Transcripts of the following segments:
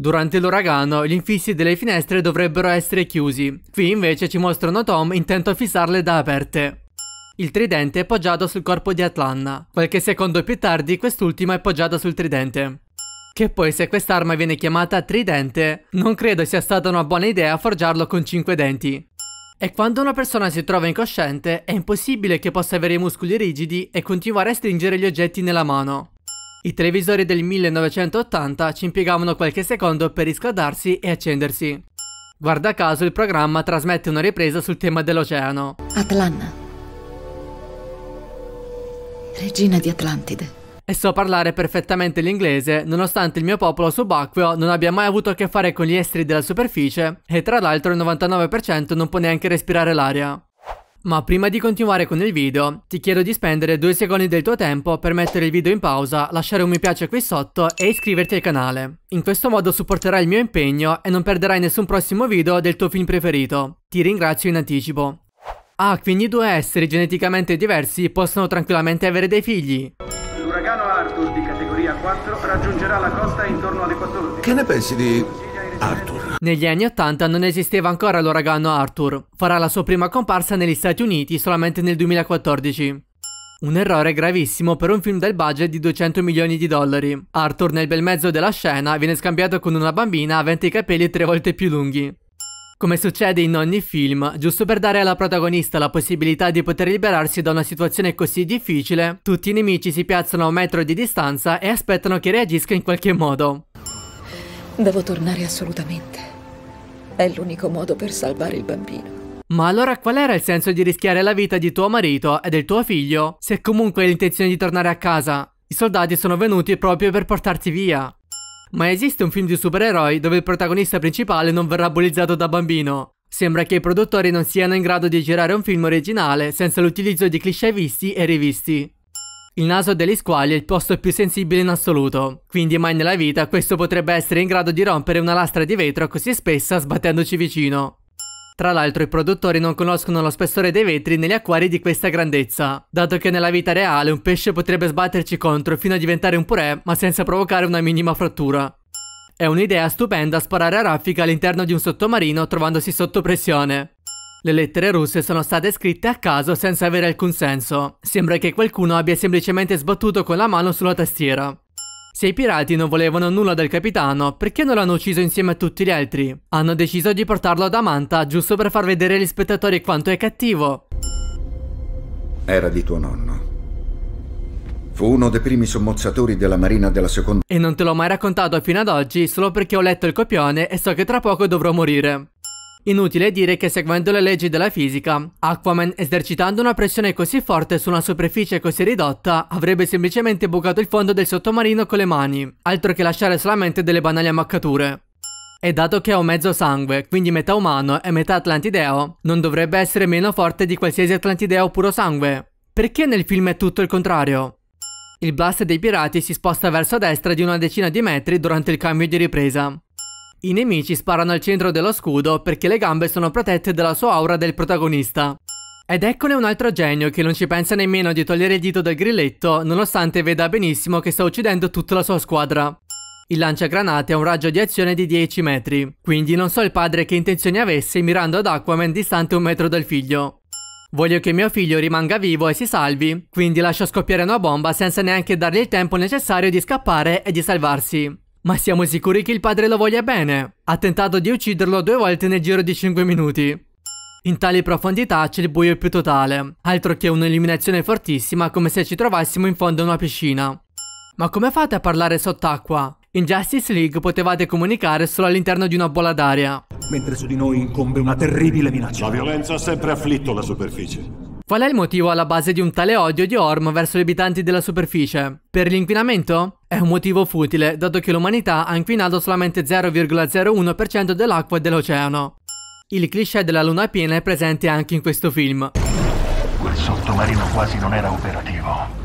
Durante l'uragano, gli infissi delle finestre dovrebbero essere chiusi. Qui invece ci mostrano Tom intento a fissarle da aperte. Il tridente è poggiato sul corpo di Atlanna. Qualche secondo più tardi, quest'ultima è poggiata sul tridente. Che poi se quest'arma viene chiamata tridente, non credo sia stata una buona idea forgiarlo con 5 denti. E quando una persona si trova incosciente, è impossibile che possa avere i muscoli rigidi e continuare a stringere gli oggetti nella mano. I televisori del 1980 ci impiegavano qualche secondo per riscaldarsi e accendersi. Guarda caso il programma trasmette una ripresa sul tema dell'oceano. Atlanna. Regina di Atlantide. E so parlare perfettamente l'inglese, nonostante il mio popolo subacqueo non abbia mai avuto a che fare con gli esteri della superficie e tra l'altro il 99% non può neanche respirare l'aria. Ma prima di continuare con il video, ti chiedo di spendere due secondi del tuo tempo per mettere il video in pausa, lasciare un mi piace qui sotto e iscriverti al canale. In questo modo supporterai il mio impegno e non perderai nessun prossimo video del tuo film preferito. Ti ringrazio in anticipo. Ah, quindi due esseri geneticamente diversi possono tranquillamente avere dei figli. L'uragano Arthur di categoria 4 raggiungerà la costa intorno alle 14. Che ne pensi di Arthur? Negli anni 80 non esisteva ancora l'uragano Arthur. Farà la sua prima comparsa negli Stati Uniti solamente nel 2014. Un errore gravissimo per un film del budget di 200 milioni di dollari. Arthur nel bel mezzo della scena viene scambiato con una bambina avente i capelli tre volte più lunghi. Come succede in ogni film, giusto per dare alla protagonista la possibilità di poter liberarsi da una situazione così difficile, tutti i nemici si piazzano a un metro di distanza e aspettano che reagisca in qualche modo. Devo tornare assolutamente. È l'unico modo per salvare il bambino. Ma allora qual era il senso di rischiare la vita di tuo marito e del tuo figlio se comunque hai l'intenzione di tornare a casa? I soldati sono venuti proprio per portarti via. Ma esiste un film di supereroi dove il protagonista principale non verrà bullizzato da bambino? Sembra che i produttori non siano in grado di girare un film originale senza l'utilizzo di cliché visti e rivisti. Il naso degli squali è il posto più sensibile in assoluto, quindi mai nella vita questo potrebbe essere in grado di rompere una lastra di vetro così spessa sbattendoci vicino. Tra l'altro i produttori non conoscono lo spessore dei vetri negli acquari di questa grandezza, dato che nella vita reale un pesce potrebbe sbatterci contro fino a diventare un purè ma senza provocare una minima frattura. È un'idea stupenda sparare a raffica all'interno di un sottomarino trovandosi sotto pressione. Le lettere russe sono state scritte a caso senza avere alcun senso. Sembra che qualcuno abbia semplicemente sbattuto con la mano sulla tastiera. Se i pirati non volevano nulla del capitano, perché non l'hanno ucciso insieme a tutti gli altri? Hanno deciso di portarlo ad Amanta giusto per far vedere agli spettatori quanto è cattivo. Era di tuo nonno. Fu uno dei primi sommozzatori della marina della seconda... E non te l'ho mai raccontato fino ad oggi solo perché ho letto il copione e so che tra poco dovrò morire. Inutile dire che seguendo le leggi della fisica, Aquaman esercitando una pressione così forte su una superficie così ridotta avrebbe semplicemente bucato il fondo del sottomarino con le mani, altro che lasciare solamente delle banali ammaccature. E dato che è un mezzo sangue, quindi metà umano e metà atlantideo, non dovrebbe essere meno forte di qualsiasi atlantideo puro sangue. Perché nel film è tutto il contrario? Il blast dei pirati si sposta verso destra di una decina di metri durante il cambio di ripresa, i nemici sparano al centro dello scudo perché le gambe sono protette dalla sua aura del protagonista. Ed eccone un altro genio che non ci pensa nemmeno di togliere il dito dal grilletto nonostante veda benissimo che sta uccidendo tutta la sua squadra. Il lanciagranate ha un raggio di azione di 10 metri, quindi non so il padre che intenzioni avesse mirando ad Aquaman distante un metro dal figlio. Voglio che mio figlio rimanga vivo e si salvi, quindi lascio scoppiare una bomba senza neanche dargli il tempo necessario di scappare e di salvarsi. Ma siamo sicuri che il padre lo voglia bene? Ha tentato di ucciderlo due volte nel giro di 5 minuti. In tali profondità c'è il buio più totale, altro che un'illuminazione fortissima come se ci trovassimo in fondo a una piscina. Ma come fate a parlare sott'acqua? In Justice League potevate comunicare solo all'interno di una bolla d'aria. Mentre su di noi incombe una terribile minaccia. La violenza ha sempre afflitto la superficie. Qual è il motivo alla base di un tale odio di Orm verso gli abitanti della superficie? Per l'inquinamento? È un motivo futile, dato che l'umanità ha inquinato solamente 0,01% dell'acqua dell'oceano. Il cliché della luna piena è presente anche in questo film. Quel sottomarino quasi non era operativo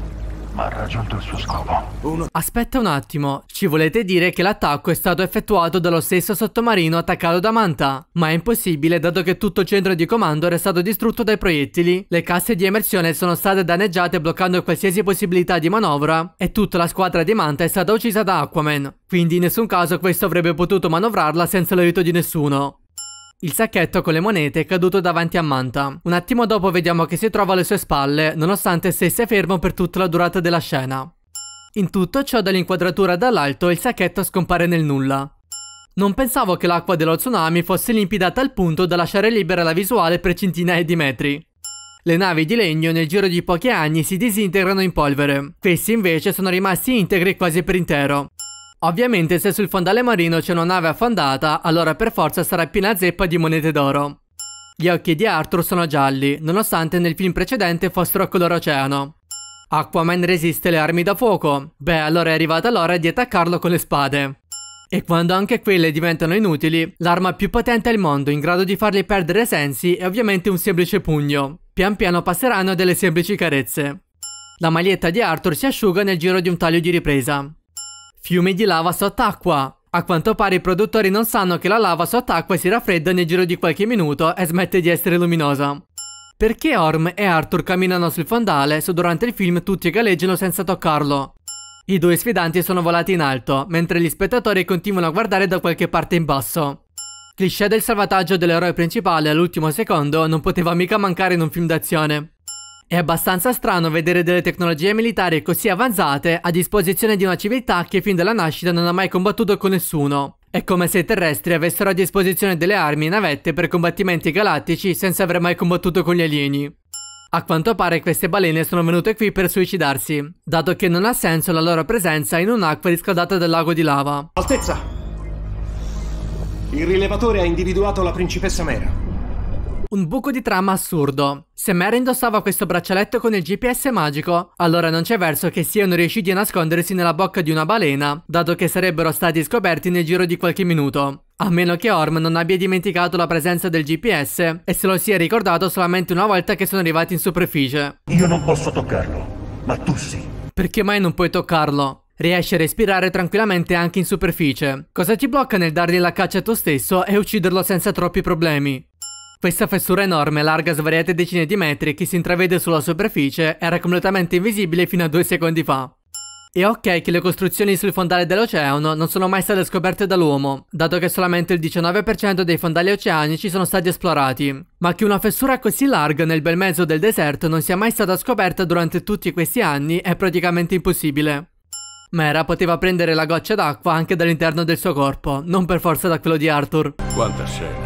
ma ha raggiunto il suo scopo. Uno. Aspetta un attimo, ci volete dire che l'attacco è stato effettuato dallo stesso sottomarino attaccato da Manta? Ma è impossibile dato che tutto il centro di comando era stato distrutto dai proiettili, le casse di emersione sono state danneggiate bloccando qualsiasi possibilità di manovra e tutta la squadra di Manta è stata uccisa da Aquaman. Quindi in nessun caso questo avrebbe potuto manovrarla senza l'aiuto di nessuno. Il sacchetto con le monete è caduto davanti a Manta. Un attimo dopo vediamo che si trova alle sue spalle, nonostante stesse fermo per tutta la durata della scena. In tutto ciò dall'inquadratura dall'alto il sacchetto scompare nel nulla. Non pensavo che l'acqua dello tsunami fosse limpida a tal punto da lasciare libera la visuale per centinaia di metri. Le navi di legno nel giro di pochi anni si disintegrano in polvere. Questi invece sono rimasti integri quasi per intero. Ovviamente se sul fondale marino c'è una nave affondata, allora per forza sarà piena zeppa di monete d'oro. Gli occhi di Arthur sono gialli, nonostante nel film precedente fossero color oceano. Aquaman resiste le armi da fuoco. Beh, allora è arrivata l'ora di attaccarlo con le spade. E quando anche quelle diventano inutili, l'arma più potente al mondo in grado di fargli perdere sensi è ovviamente un semplice pugno. Pian piano passeranno delle semplici carezze. La maglietta di Arthur si asciuga nel giro di un taglio di ripresa. Fiume di lava sott'acqua. A quanto pare i produttori non sanno che la lava sott'acqua si raffredda nel giro di qualche minuto e smette di essere luminosa. Perché Orm e Arthur camminano sul fondale se durante il film tutti galleggiano senza toccarlo? I due sfidanti sono volati in alto, mentre gli spettatori continuano a guardare da qualche parte in basso. Cliché del salvataggio dell'eroe principale all'ultimo secondo non poteva mica mancare in un film d'azione. È abbastanza strano vedere delle tecnologie militari così avanzate a disposizione di una civiltà che fin dalla nascita non ha mai combattuto con nessuno. È come se i terrestri avessero a disposizione delle armi e navette per combattimenti galattici senza aver mai combattuto con gli alieni. A quanto pare queste balene sono venute qui per suicidarsi, dato che non ha senso la loro presenza in un'acqua riscaldata dal lago di lava. Altezza! Il rilevatore ha individuato la principessa Mera un buco di trama assurdo. Se Mera indossava questo braccialetto con il GPS magico, allora non c'è verso che siano riusciti a nascondersi nella bocca di una balena, dato che sarebbero stati scoperti nel giro di qualche minuto. A meno che Orm non abbia dimenticato la presenza del GPS e se lo sia ricordato solamente una volta che sono arrivati in superficie. Io non posso toccarlo, ma tu sì. Perché mai non puoi toccarlo? Riesce a respirare tranquillamente anche in superficie. Cosa ti blocca nel dargli la caccia a tu stesso e ucciderlo senza troppi problemi? Questa fessura enorme, larga svariate decine di metri, che si intravede sulla superficie, era completamente invisibile fino a due secondi fa. E ok che le costruzioni sul fondale dell'oceano non sono mai state scoperte dall'uomo, dato che solamente il 19% dei fondali oceanici sono stati esplorati, ma che una fessura così larga nel bel mezzo del deserto non sia mai stata scoperta durante tutti questi anni è praticamente impossibile. Mera poteva prendere la goccia d'acqua anche dall'interno del suo corpo, non per forza da quello di Arthur. Quanta scena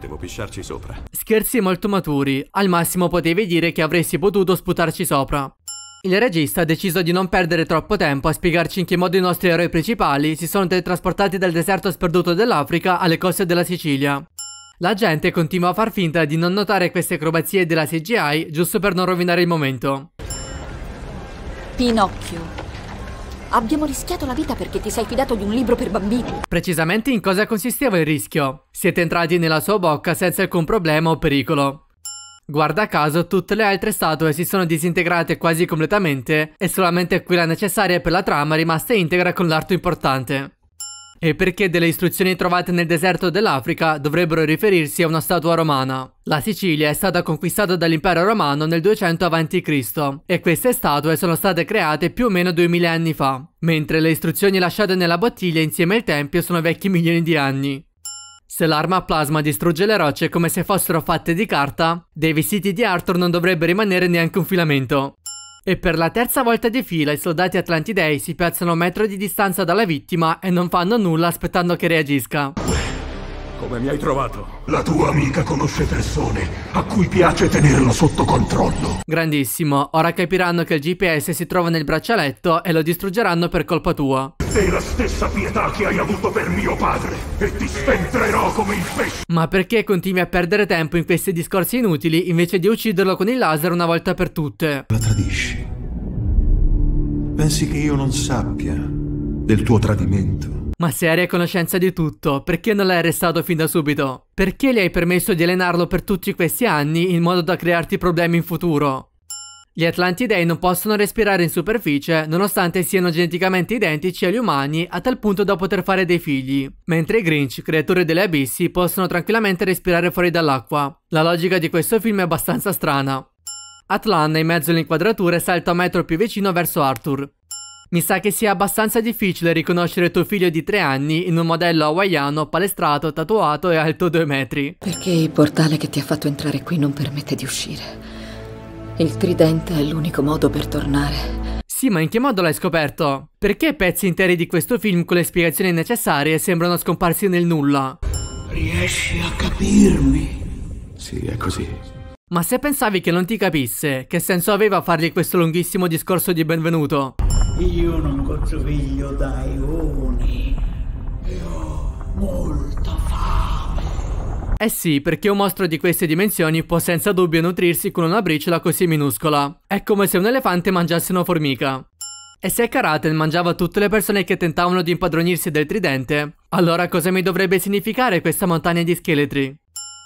devo pisciarci sopra. Scherzi molto maturi, al massimo potevi dire che avresti potuto sputarci sopra. Il regista ha deciso di non perdere troppo tempo a spiegarci in che modo i nostri eroi principali si sono teletrasportati dal deserto sperduto dell'Africa alle coste della Sicilia. La gente continua a far finta di non notare queste acrobazie della CGI giusto per non rovinare il momento. Pinocchio Abbiamo rischiato la vita perché ti sei fidato di un libro per bambini. Precisamente in cosa consisteva il rischio? Siete entrati nella sua bocca senza alcun problema o pericolo. Guarda caso, tutte le altre statue si sono disintegrate quasi completamente e solamente quella necessaria per la trama è rimasta integra con l'arto importante e perché delle istruzioni trovate nel deserto dell'Africa dovrebbero riferirsi a una statua romana. La Sicilia è stata conquistata dall'impero romano nel 200 a.C. e queste statue sono state create più o meno 2000 anni fa, mentre le istruzioni lasciate nella bottiglia insieme al tempio sono vecchi milioni di anni. Se l'arma a plasma distrugge le rocce come se fossero fatte di carta, dei vestiti di Arthur non dovrebbe rimanere neanche un filamento. E per la terza volta di fila i soldati atlantidei si piazzano a metro di distanza dalla vittima e non fanno nulla aspettando che reagisca. Come mi hai trovato? La tua amica conosce persone a cui piace tenerlo sotto controllo. Grandissimo, ora capiranno che il GPS si trova nel braccialetto e lo distruggeranno per colpa tua. Sei la stessa pietà che hai avuto per mio padre e ti sventrerò come il pesce. Ma perché continui a perdere tempo in questi discorsi inutili invece di ucciderlo con il laser una volta per tutte? La tradisci. Pensi che io non sappia del tuo tradimento? Ma se eri a conoscenza di tutto, perché non l'hai arrestato fin da subito? Perché gli hai permesso di allenarlo per tutti questi anni in modo da crearti problemi in futuro? Gli Atlantidei non possono respirare in superficie nonostante siano geneticamente identici agli umani a tal punto da poter fare dei figli, mentre i Grinch, creatori delle abissi, possono tranquillamente respirare fuori dall'acqua. La logica di questo film è abbastanza strana. Atlan, in mezzo alle inquadrature, salta un metro più vicino verso Arthur, mi sa che sia abbastanza difficile riconoscere tuo figlio di tre anni in un modello hawaiano, palestrato, tatuato e alto due metri. Perché il portale che ti ha fatto entrare qui non permette di uscire. Il tridente è l'unico modo per tornare. Sì, ma in che modo l'hai scoperto? Perché pezzi interi di questo film con le spiegazioni necessarie sembrano scomparsi nel nulla? Riesci a capirmi? Sì, è così. Ma se pensavi che non ti capisse, che senso aveva fargli questo lunghissimo discorso di benvenuto? Io non consoviglio da eoni e ho molta fame. Eh sì, perché un mostro di queste dimensioni può senza dubbio nutrirsi con una briciola così minuscola. È come se un elefante mangiasse una formica. E se Karaten mangiava tutte le persone che tentavano di impadronirsi del tridente, allora cosa mi dovrebbe significare questa montagna di scheletri?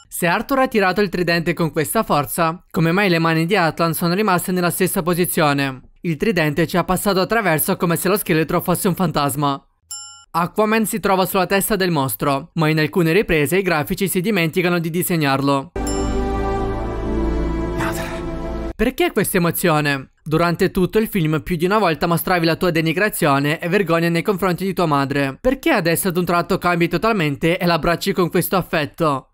Se Arthur ha tirato il tridente con questa forza, come mai le mani di Atlan sono rimaste nella stessa posizione? Il tridente ci ha passato attraverso come se lo scheletro fosse un fantasma. Aquaman si trova sulla testa del mostro, ma in alcune riprese i grafici si dimenticano di disegnarlo. Perché questa emozione? Durante tutto il film più di una volta mostravi la tua denigrazione e vergogna nei confronti di tua madre. Perché adesso ad un tratto cambi totalmente e l'abbracci con questo affetto?